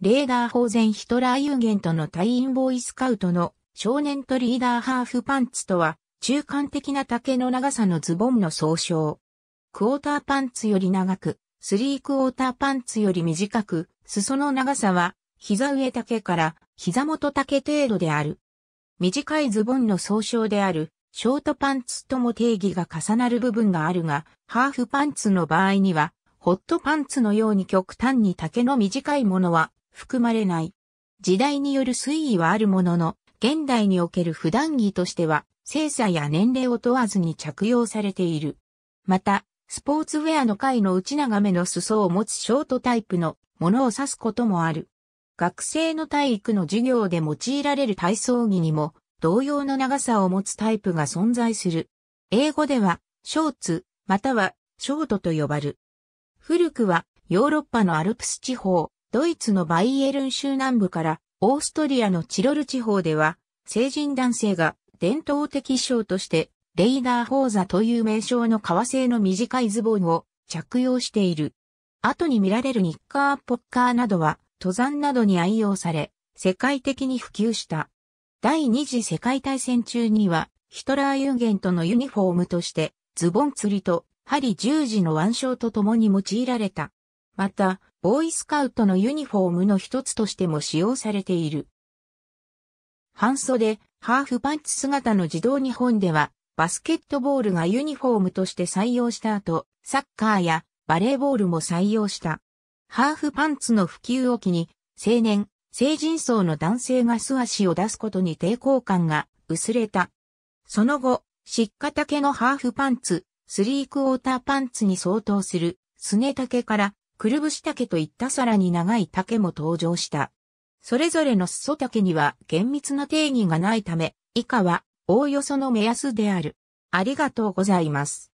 レーダー法前ヒトラー有限との隊員ボーイスカウトの少年とリーダーハーフパンツとは中間的な丈の長さのズボンの総称。クォーターパンツより長く、スリークォーターパンツより短く、裾の長さは膝上丈から膝元丈程度である。短いズボンの総称であるショートパンツとも定義が重なる部分があるが、ハーフパンツの場合には、ホットパンツのように極端に丈の短いものは含まれない。時代による推移はあるものの、現代における普段着としては、精査や年齢を問わずに着用されている。また、スポーツウェアの回の内長めの裾を持つショートタイプのものを指すこともある。学生の体育の授業で用いられる体操着にも同様の長さを持つタイプが存在する。英語ではショーツまたはショートと呼ばれる。古くはヨーロッパのアルプス地方、ドイツのバイエルン州南部からオーストリアのチロル地方では、成人男性が伝統的衣装としてレイダーホーザという名称の革製の短いズボンを着用している。後に見られるニッカーポッカーなどは登山などに愛用され、世界的に普及した。第二次世界大戦中にはヒトラーユーゲントのユニフォームとしてズボン釣りと針十字の腕章と共に用いられた。また、ボーイスカウトのユニフォームの一つとしても使用されている。半袖、ハーフパンツ姿の児童日本では、バスケットボールがユニフォームとして採用した後、サッカーやバレーボールも採用した。ハーフパンツの普及を機に、青年、成人層の男性が素足を出すことに抵抗感が薄れた。その後、湿化丈のハーフパンツ、スリークォーターパンツに相当する、すね丈からくるぶし竹といったさらに長い竹も登場した。それぞれの裾竹には厳密な定義がないため、以下はおおよその目安である。ありがとうございます。